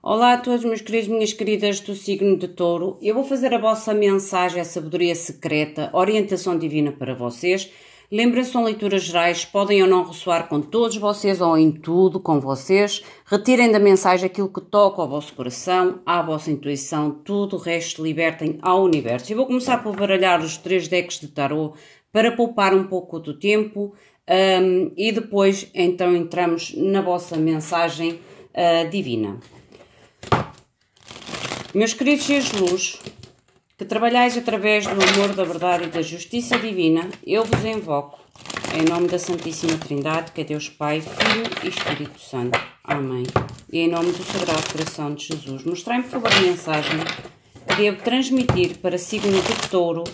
Olá a todos, meus queridos, minhas queridas do signo de Touro. Eu vou fazer a vossa mensagem, a sabedoria secreta, orientação divina para vocês. Lembra-se, são leituras gerais, podem ou não ressoar com todos vocês ou em tudo com vocês. Retirem da mensagem aquilo que toca ao vosso coração, à vossa intuição, tudo o resto libertem ao universo. Eu vou começar por baralhar os três decks de tarot para poupar um pouco do tempo um, e depois então entramos na vossa mensagem uh, divina. Meus queridos Jesus, que trabalhais através do amor, da verdade e da justiça divina, eu vos invoco, em nome da Santíssima Trindade, que é Deus Pai, Filho e Espírito Santo. Amém. E em nome do Sagrado Coração de Jesus, mostrai-me, por favor, a mensagem que devo transmitir para signo de touro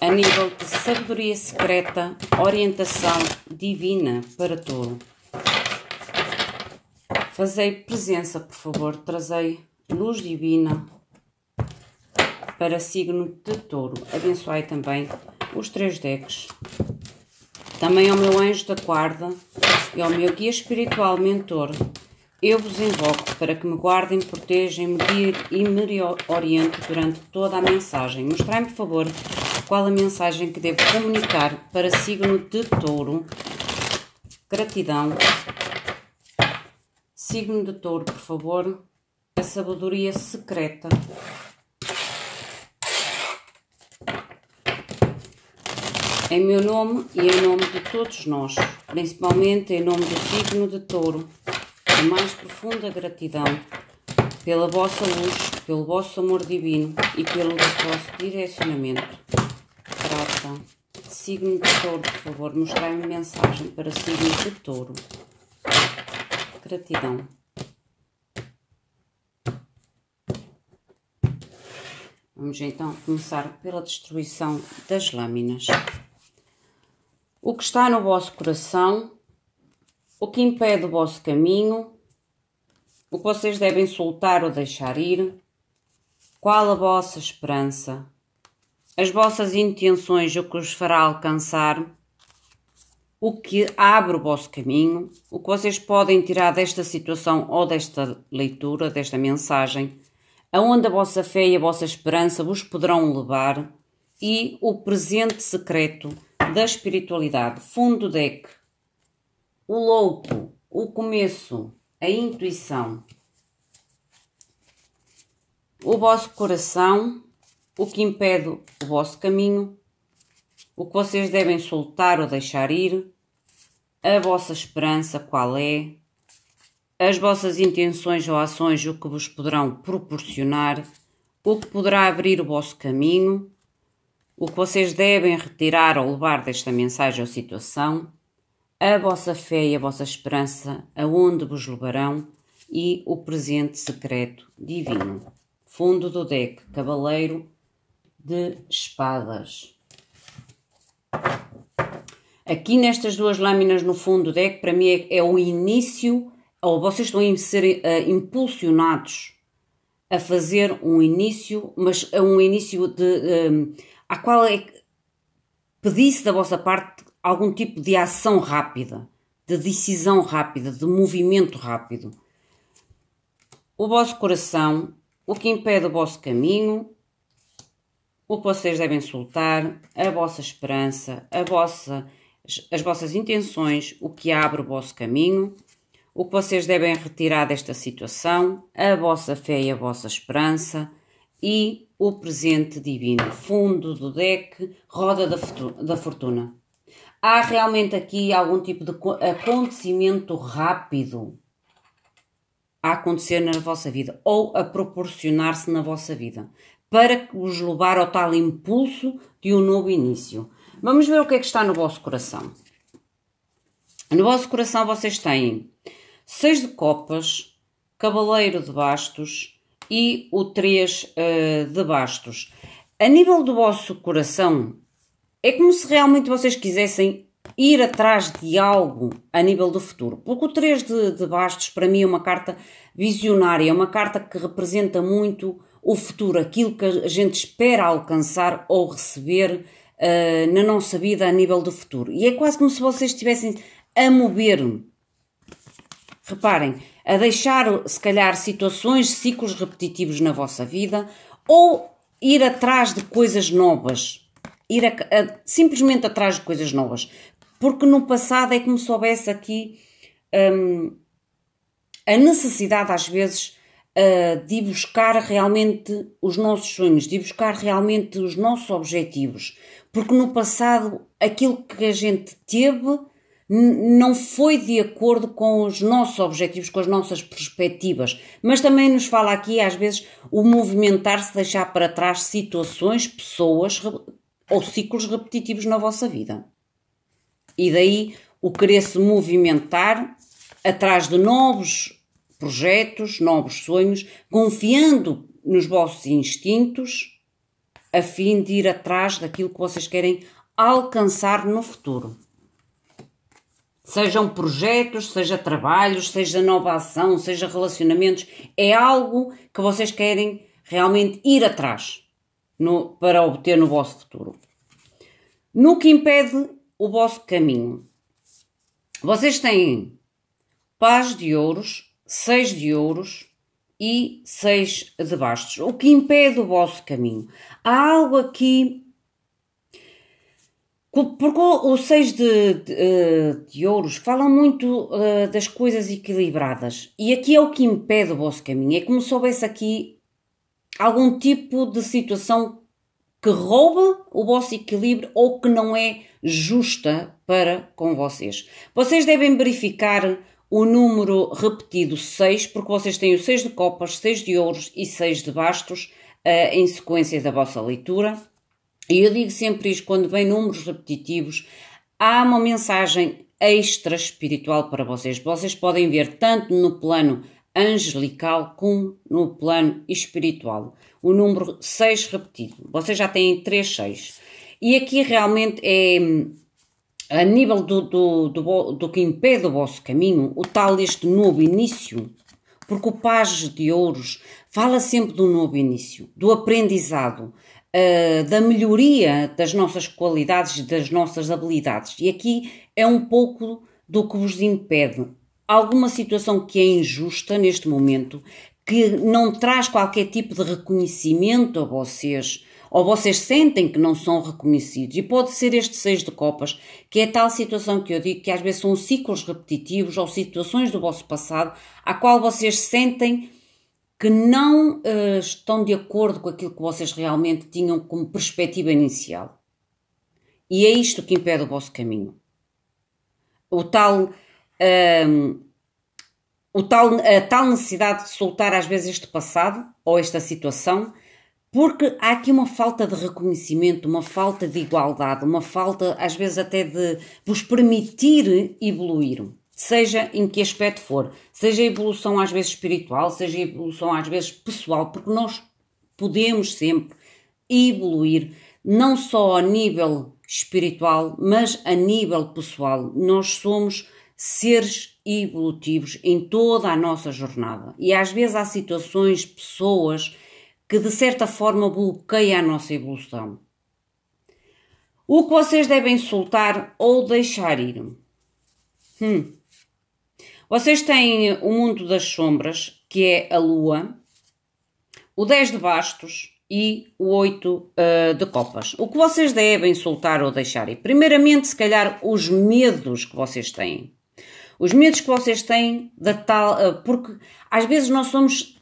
a nível de sabedoria secreta, orientação divina para touro. Fazei presença, por favor, trazei luz divina para signo de touro. Abençoai também os três decks. Também ao meu anjo da guarda e ao meu guia espiritual mentor, eu vos invoco para que me guardem, protejam, me guiem e me orientem durante toda a mensagem. Mostrai-me, por favor, qual a mensagem que devo comunicar para signo de touro. Gratidão signo de touro, por favor. A sabedoria secreta. Em meu nome e em nome de todos nós, principalmente em nome do signo de touro, a mais profunda gratidão pela vossa luz, pelo vosso amor divino e pelo vosso direcionamento. Trata. Signo de touro, por favor, mostrai-me mensagem para signo de touro gratidão. Vamos então começar pela destruição das lâminas. O que está no vosso coração, o que impede o vosso caminho, o que vocês devem soltar ou deixar ir, qual a vossa esperança, as vossas intenções, o que os fará alcançar o que abre o vosso caminho, o que vocês podem tirar desta situação ou desta leitura, desta mensagem, aonde a vossa fé e a vossa esperança vos poderão levar e o presente secreto da espiritualidade, fundo deck, o louco, o começo, a intuição, o vosso coração, o que impede o vosso caminho, o que vocês devem soltar ou deixar ir, a vossa esperança qual é, as vossas intenções ou ações o que vos poderão proporcionar, o que poderá abrir o vosso caminho, o que vocês devem retirar ou levar desta mensagem ou situação, a vossa fé e a vossa esperança aonde vos levarão e o presente secreto divino. Fundo do deck, Cavaleiro de Espadas. Aqui nestas duas lâminas no fundo do deck, para mim é, é o início, ou vocês estão a ser uh, impulsionados a fazer um início, mas a um início de, ehm, a qual é pedisse da vossa parte algum tipo de ação rápida, de decisão rápida, de movimento rápido. O vosso coração, o que impede o vosso caminho, o que vocês devem soltar, a vossa esperança, a vossa as vossas intenções, o que abre o vosso caminho, o que vocês devem retirar desta situação, a vossa fé e a vossa esperança e o presente divino, fundo do deck, roda da fortuna. Há realmente aqui algum tipo de acontecimento rápido a acontecer na vossa vida ou a proporcionar-se na vossa vida para vos levar ao tal impulso de um novo início. Vamos ver o que é que está no vosso coração. No vosso coração vocês têm seis de copas, cavaleiro de bastos e o três uh, de bastos. A nível do vosso coração, é como se realmente vocês quisessem ir atrás de algo a nível do futuro. Porque o 3 de, de bastos, para mim, é uma carta visionária, é uma carta que representa muito o futuro, aquilo que a gente espera alcançar ou receber eh, na nossa vida a nível do futuro. E é quase como se vocês estivessem a mover-me. Reparem, a deixar, se calhar, situações, ciclos repetitivos na vossa vida ou ir atrás de coisas novas. Ir a, a, simplesmente atrás de coisas novas. Porque no passado é como se houvesse aqui um, a necessidade, às vezes, uh, de buscar realmente os nossos sonhos, de buscar realmente os nossos objetivos porque no passado aquilo que a gente teve não foi de acordo com os nossos objetivos, com as nossas perspectivas, mas também nos fala aqui às vezes o movimentar-se, deixar para trás situações, pessoas ou ciclos repetitivos na vossa vida. E daí o querer se movimentar atrás de novos projetos, novos sonhos, confiando nos vossos instintos a fim de ir atrás daquilo que vocês querem alcançar no futuro. Sejam projetos, seja trabalhos, seja nova ação, seja relacionamentos, é algo que vocês querem realmente ir atrás no, para obter no vosso futuro. No que impede o vosso caminho, vocês têm paz de ouros, seis de ouros, e 6 de bastos. O que impede o vosso caminho? Há algo aqui. Porque o 6 de, de, eh, de, ouros fala muito uh, das coisas equilibradas. E aqui é o que impede o vosso caminho. É como se houvesse aqui algum tipo de situação que rouba o vosso equilíbrio ou que não é justa para com vocês. Vocês devem verificar o número repetido 6, porque vocês têm o 6 de copas, 6 de ouros e 6 de bastos uh, em sequência da vossa leitura. E eu digo sempre isto, quando vem números repetitivos, há uma mensagem extra espiritual para vocês. Vocês podem ver tanto no plano angelical como no plano espiritual. O número 6 repetido. Vocês já têm 3 6. E aqui realmente é hum, a nível do, do, do, do que impede o vosso caminho, o tal este novo início, porque o Page de Ouros fala sempre do novo início, do aprendizado, uh, da melhoria das nossas qualidades, das nossas habilidades. E aqui é um pouco do que vos impede. Alguma situação que é injusta neste momento, que não traz qualquer tipo de reconhecimento a vocês, ou vocês sentem que não são reconhecidos. E pode ser este seis de copas, que é tal situação que eu digo que às vezes são ciclos repetitivos ou situações do vosso passado a qual vocês sentem que não uh, estão de acordo com aquilo que vocês realmente tinham como perspectiva inicial. E é isto que impede o vosso caminho. O tal. Um, ehm, o tal, a tal necessidade de soltar às vezes este passado ou esta situação porque há aqui uma falta de reconhecimento, uma falta de igualdade, uma falta, às vezes, até de vos permitir evoluir, seja em que aspecto for, seja evolução às vezes espiritual, seja evolução às vezes pessoal, porque nós podemos sempre evoluir, não só a nível espiritual, mas a nível pessoal. Nós somos seres evolutivos em toda a nossa jornada. E às vezes há situações, pessoas que de certa forma bloqueia a nossa evolução. O que vocês devem soltar ou deixar ir? Hum. Vocês têm o mundo das sombras, que é a lua, o 10 de bastos e o 8 uh, eh, de copas. O que vocês devem soltar ou deixar ir? Primeiramente, se calhar, os medos que vocês têm. Os medos que vocês têm da tal. Uh, porque às vezes nós somos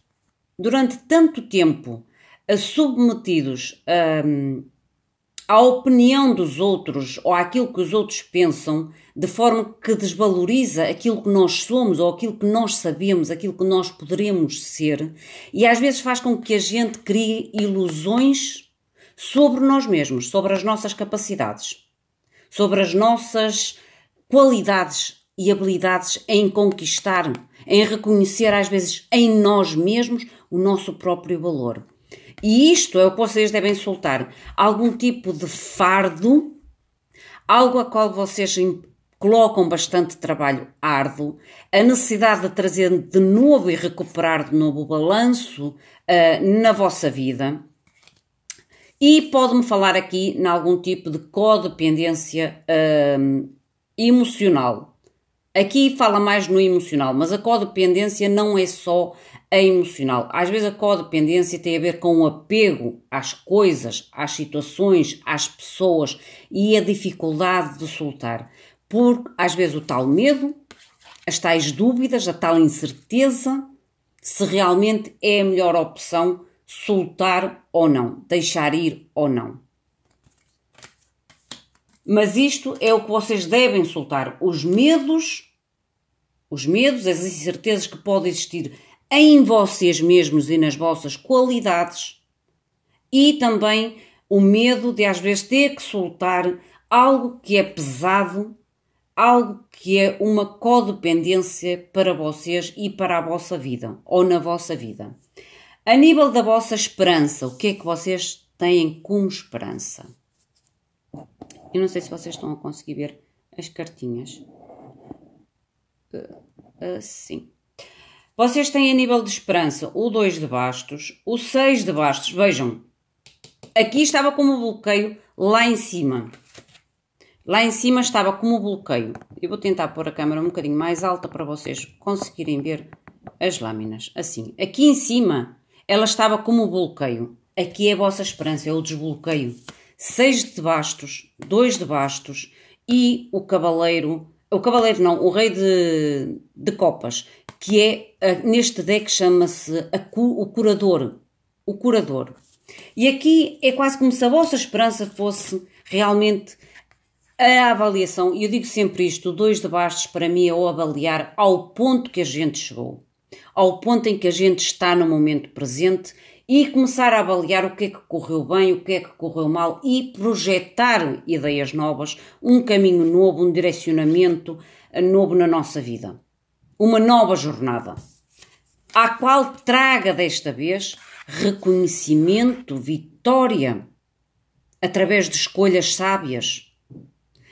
durante tanto tempo eh, submetidos à opinião dos outros ou àquilo que os outros pensam, de forma que desvaloriza aquilo que nós somos ou aquilo que nós sabemos, aquilo que nós poderemos ser, e às vezes faz com que a gente crie ilusões sobre nós mesmos, sobre as nossas capacidades, sobre as nossas qualidades e habilidades em conquistar, em reconhecer às vezes em nós mesmos o nosso próprio valor. E isto é o que vocês devem soltar: algum tipo de fardo, algo a qual vocês colocam bastante trabalho árduo, a necessidade de trazer de novo e recuperar de novo o balanço uh, na vossa vida. E pode-me falar aqui em algum tipo de codependência uh, emocional. Aqui fala mais no emocional, mas a codependência não é só a emocional. Às vezes a codependência tem a ver com o apego às coisas, às situações, às pessoas e a dificuldade de soltar. porque às vezes, o tal medo, as tais dúvidas, a tal incerteza se realmente é a melhor opção soltar ou não, deixar ir ou não. Mas isto é o que vocês devem soltar. Os medos, os medos, as incertezas que podem existir em vocês mesmos e nas vossas qualidades e também o medo de às vezes ter que soltar algo que é pesado, algo que é uma codependência para vocês e para a vossa vida ou na vossa vida. A nível da vossa esperança, o que é que vocês têm como esperança? Eu não sei se vocês estão a conseguir ver as cartinhas. Assim. Vocês têm a nível de esperança o 2 de bastos, o 6 de bastos. Vejam, aqui estava como bloqueio lá em cima. Lá em cima estava como bloqueio. Eu vou tentar pôr a câmera um bocadinho mais alta para vocês conseguirem ver as lâminas. Assim, aqui em cima ela estava como bloqueio. Aqui é a vossa esperança, é o desbloqueio seis de bastos, dois de bastos e o cavaleiro, o cavaleiro não, o rei de, de copas, que é, neste deck chama-se o curador, o curador. E aqui é quase como se a vossa esperança fosse realmente a avaliação, e eu digo sempre isto, dois de bastos para mim é o avaliar ao ponto que a gente chegou, ao ponto em que a gente está no momento presente e começar a avaliar o que é que correu bem, o que é que correu mal e projetar ideias novas, um caminho novo, um direcionamento eh, novo na nossa vida. Uma nova jornada, à qual traga desta vez reconhecimento, vitória, através de escolhas sábias.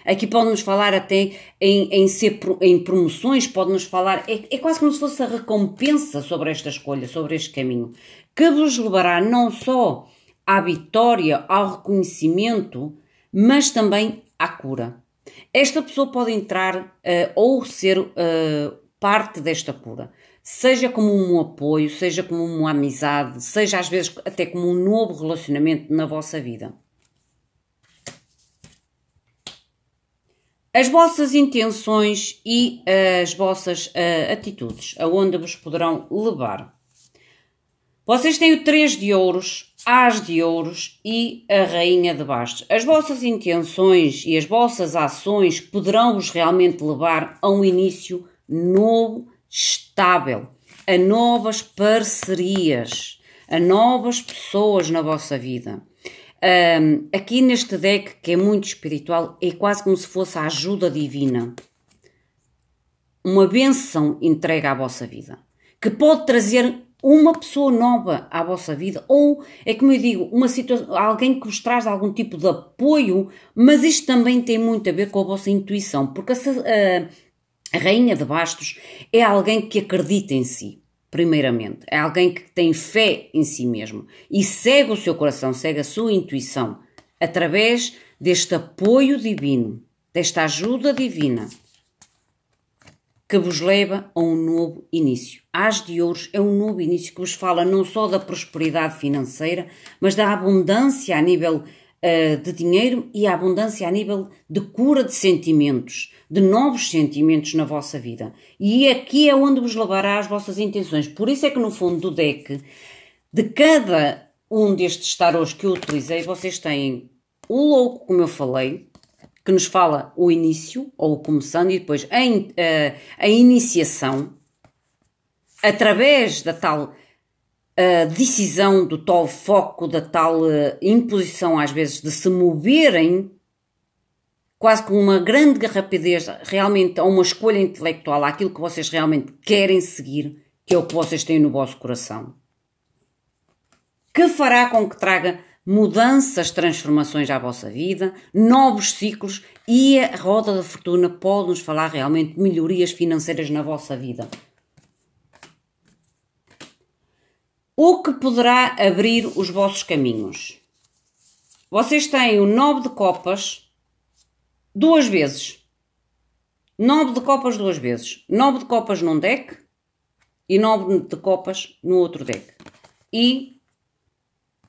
Aqui pode-nos falar até em, em, ser, em promoções, pode-nos falar, é, é, quase como se fosse a recompensa sobre esta escolha, sobre este caminho que vos levará não só à vitória, ao reconhecimento, mas também à cura. Esta pessoa pode entrar uh, ou ser uh, parte desta cura, seja como um apoio, seja como uma amizade, seja às vezes até como um novo relacionamento na vossa vida. As vossas intenções e eh, as vossas uh, atitudes, aonde vos poderão levar. Vocês têm o três de ouros, as de ouros e a rainha de bastos. As vossas intenções e as vossas ações poderão-vos realmente levar a um início novo, estável, a novas parcerias, a novas pessoas na vossa vida. Um, aqui neste deck, que é muito espiritual, é quase como se fosse a ajuda divina. Uma benção entregue à vossa vida, que pode trazer uma pessoa nova à vossa vida, ou é como eu digo, uma situação, alguém que vos traz algum tipo de apoio, mas isto também tem muito a ver com a vossa intuição, porque a, ah, a rainha de bastos é alguém que acredita em si, primeiramente, é alguém que tem fé em si mesmo e segue o seu coração, segue a sua intuição através deste apoio divino, desta ajuda divina que vos leva a um novo início. As de Ouros é um novo início que vos fala não só da prosperidade financeira, mas da abundância a nível uh, de dinheiro e a abundância a nível de cura de sentimentos, de novos sentimentos na vossa vida. E aqui é onde vos levará as vossas intenções. Por isso é que no fundo do deck, de cada um destes tarôs que eu utilizei, vocês têm o louco, como eu falei, que nos fala o início, ou o começando, e depois a, in, a, eh, a iniciação, através da tal eh, decisão, do tal foco, da tal eh, imposição, às vezes, de se moverem quase com uma grande rapidez realmente a uma escolha intelectual, aquilo que vocês realmente querem seguir, que é o que vocês têm no vosso coração, que fará com que traga mudanças, transformações à vossa vida, novos ciclos e a roda da fortuna pode nos falar realmente de melhorias financeiras na vossa vida. O que poderá abrir os vossos caminhos? Vocês têm o 9 de copas duas vezes. 9 de copas duas vezes. 9 de copas num deck e 9 de copas no outro deck. E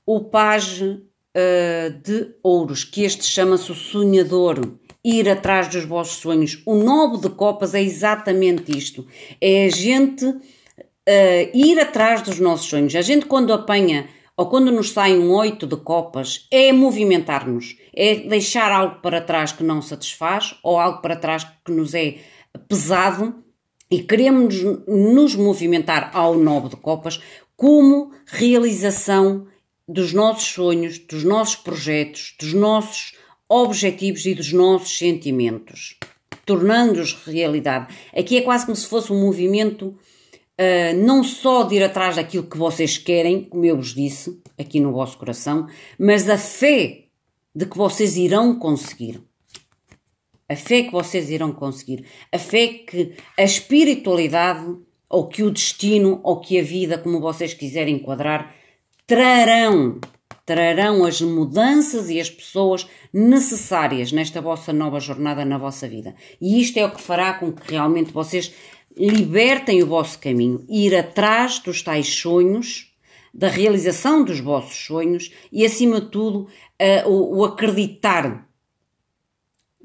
o paje uh, eh, de ouros, que este chama-se o sonhador, ir atrás dos vossos sonhos. O nobre de copas é exatamente isto, é a gente uh, ir atrás dos nossos sonhos. A gente quando apanha ou quando nos sai um oito de copas, é movimentar-nos, é deixar algo para trás que não satisfaz ou algo para trás que nos é pesado e queremos nos movimentar ao nobre de copas como realização dos nossos sonhos, dos nossos projetos, dos nossos objetivos e dos nossos sentimentos, tornando-os realidade. Aqui é quase como se fosse um movimento uh, não só de ir atrás daquilo que vocês querem, como eu vos disse, aqui no vosso coração, mas a fé de que vocês irão conseguir. A fé que vocês irão conseguir. A fé que a espiritualidade, ou que o destino, ou que a vida, como vocês quiserem enquadrar, trarão, trarão as mudanças e as pessoas necessárias nesta vossa nova jornada na vossa vida. E isto é o que fará com que realmente vocês libertem o vosso caminho, ir atrás dos tais sonhos da realização dos vossos sonhos e, acima de tudo, uh, o, o acreditar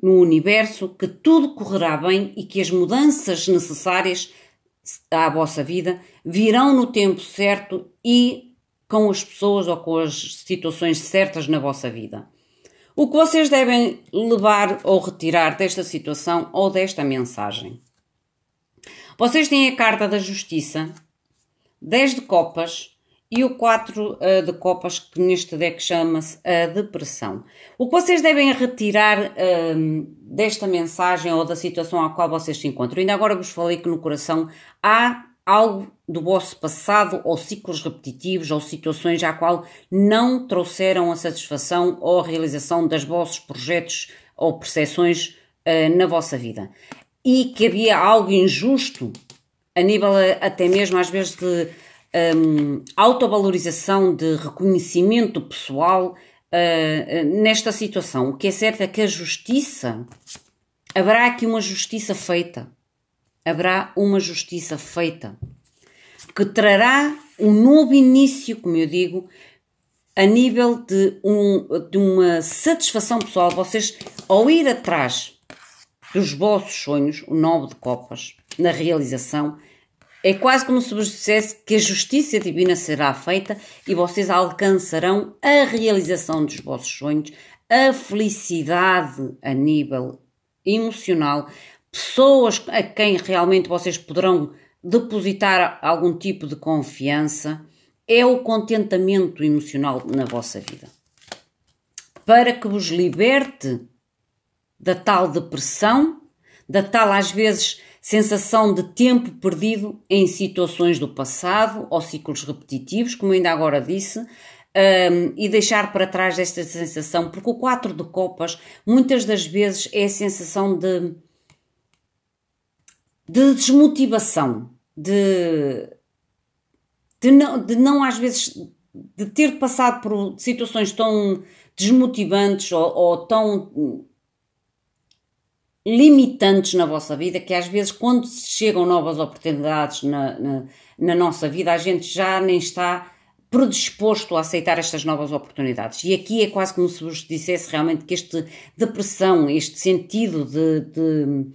no universo que tudo correrá bem e que as mudanças necessárias à vossa vida virão no tempo certo e com as pessoas ou com as situações certas na vossa vida. O que vocês devem levar ou retirar desta situação ou desta mensagem? Vocês têm a carta da justiça, 10 de copas e o 4 eh, de copas que neste deck chama-se a depressão. O que vocês devem retirar ehm, desta mensagem ou da situação à qual vocês se encontram? Ainda agora vos falei que no coração há algo do vosso passado ou ciclos repetitivos ou situações à qual não trouxeram a satisfação ou a realização dos vossos projetos ou percepções uh, na vossa vida. E que havia algo injusto, a nível eh, até mesmo às vezes de um, ehm, autovalorização, de reconhecimento pessoal uh, nesta situação. O que é certo é que a justiça, haverá aqui uma justiça feita haverá uma justiça feita, que trará um novo início, como eu digo, a nível de, um, de uma satisfação pessoal. Vocês, ao ir atrás dos vossos sonhos, o nove de copas, na realização, é quase como se vos dissesse que a justiça divina será feita e vocês alcançarão a realização dos vossos sonhos, a felicidade a nível emocional, pessoas a quem realmente vocês poderão depositar algum tipo de confiança, é o contentamento emocional na vossa vida. Para que vos liberte da tal depressão, da tal às vezes sensação de tempo perdido em situações do passado ou ciclos repetitivos, como ainda agora disse, um, e deixar para trás esta sensação, porque o 4 de Copas muitas das vezes é a sensação de de desmotivação, de, de, não, de não às vezes de ter passado por situações tão desmotivantes ou, ou tão limitantes na vossa vida, que às vezes quando chegam novas oportunidades na, na, na, nossa vida, a gente já nem está predisposto a aceitar estas novas oportunidades. E aqui é quase como se vos dissesse realmente que esta depressão, este sentido de, de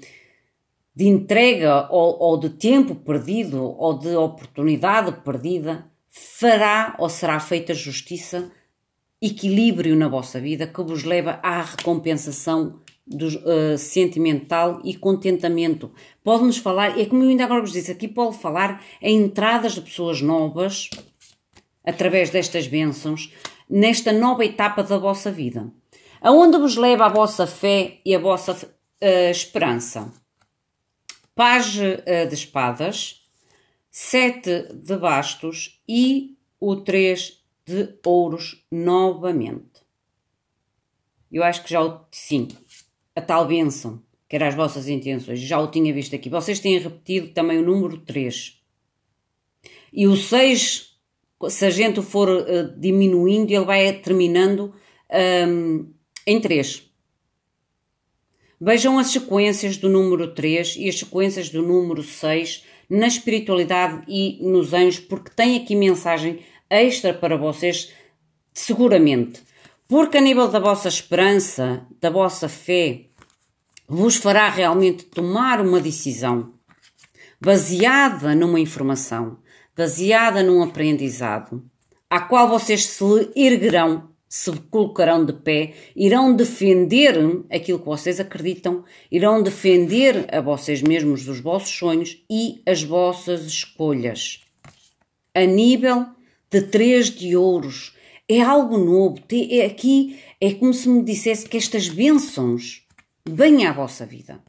de entrega ou, ou de tempo perdido ou de oportunidade perdida, fará ou será feita justiça, equilíbrio na vossa vida que vos leva à recompensação do, uh, sentimental e contentamento. Pode-nos falar, é como eu ainda agora vos disse, aqui pode falar em entradas de pessoas novas através destas bênçãos nesta nova etapa da vossa vida. Aonde vos leva a vossa fé e a vossa uh, esperança? paje eh, de espadas, sete de bastos e o três de ouros novamente. Eu acho que já o. Sim, a tal bênção, que era as vossas intenções, já o tinha visto aqui. Vocês têm repetido também o número 3. E o 6, se a gente for uh, diminuindo, ele vai terminando um, ehm, em 3. Vejam as sequências do número 3 e as sequências do número 6 na espiritualidade e nos anjos, porque tem aqui mensagem extra para vocês, seguramente. Porque a nível da vossa esperança, da vossa fé, vos fará realmente tomar uma decisão baseada numa informação, baseada num aprendizado, à qual vocês se erguerão se colocarão de pé, irão defender aquilo que vocês acreditam, irão defender a vocês mesmos os vossos sonhos e as vossas escolhas. A nível de três de ouros, é algo novo. É aqui é como se me dissesse que estas bênçãos vêm à vossa vida.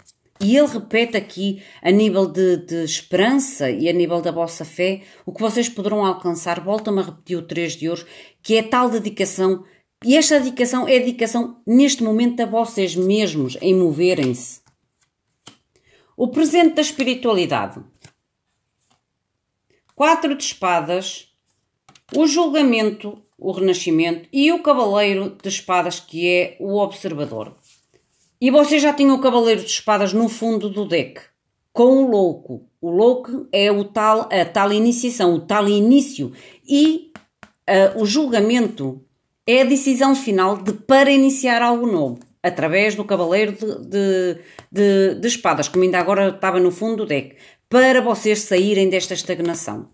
E ele repete aqui, a nível de, de, esperança e a nível da vossa fé, o que vocês poderão alcançar. Volta-me a repetir o 3 de ouros, que é tal dedicação e esta dedicação é dedicação neste momento a vocês mesmos, em moverem-se. O presente da espiritualidade. Quatro de espadas, o julgamento, o renascimento e o cavaleiro de espadas, que é o observador. E vocês já tinham o cavaleiro de espadas no fundo do deck, com o louco. O louco é o tal, a tal iniciação, o tal início. E uh, o julgamento é a decisão final de para iniciar algo novo, através do cavaleiro de, de, de, de espadas, como ainda agora estava no fundo do deck, para vocês saírem desta estagnação.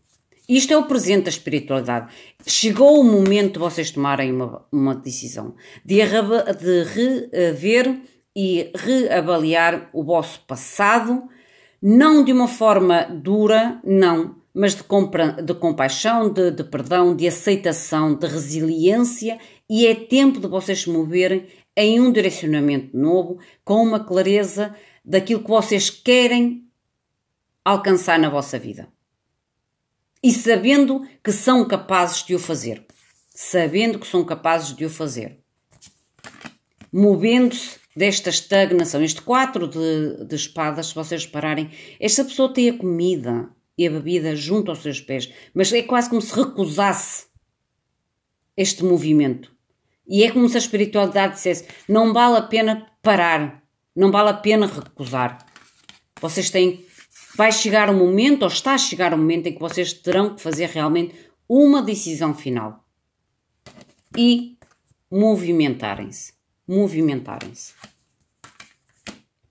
Isto é o presente da espiritualidade. Chegou o momento de vocês tomarem uma, uma decisão, de, de rever e reavaliar o vosso passado, não de uma forma dura, não, mas de, de compaixão, de, de perdão, de aceitação, de resiliência e é tempo de vocês se moverem em um direcionamento novo, com uma clareza daquilo que vocês querem alcançar na vossa vida. E sabendo que são capazes de o fazer. Sabendo que são capazes de o fazer. Movendo-se desta estagnação. Este quatro de, de espadas, se vocês pararem, esta pessoa tem a comida, e a bebida junto aos seus pés, mas é quase como se recusasse este movimento. E é como se a espiritualidade dissesse: não vale a pena parar, não vale a pena recusar. Vocês têm. Vai chegar o um momento, ou está a chegar o um momento, em que vocês terão que fazer realmente uma decisão final. E movimentarem-se. Movimentarem-se.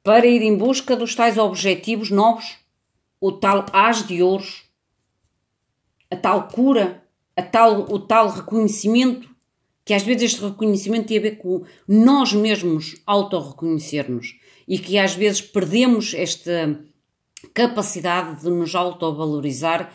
Para ir em busca dos tais objetivos novos o tal as de ouros, a tal cura, a tal, o tal reconhecimento, que às vezes este reconhecimento tem a ver com nós mesmos reconhecer-nos e que às vezes perdemos esta capacidade de nos autovalorizar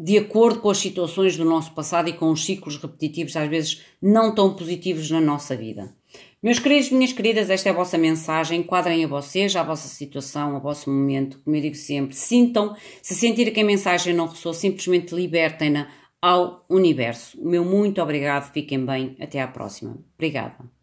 de acordo com as situações do nosso passado e com os ciclos repetitivos, às vezes não tão positivos na nossa vida. Meus queridos, minhas queridas, esta é a vossa mensagem. Enquadrem a vocês, à vossa situação, ao vosso momento. Como eu digo sempre, sintam. Se sentirem que a mensagem não ressoa, simplesmente libertem-na ao universo. O meu muito obrigado. Fiquem bem. Até à próxima. Obrigada.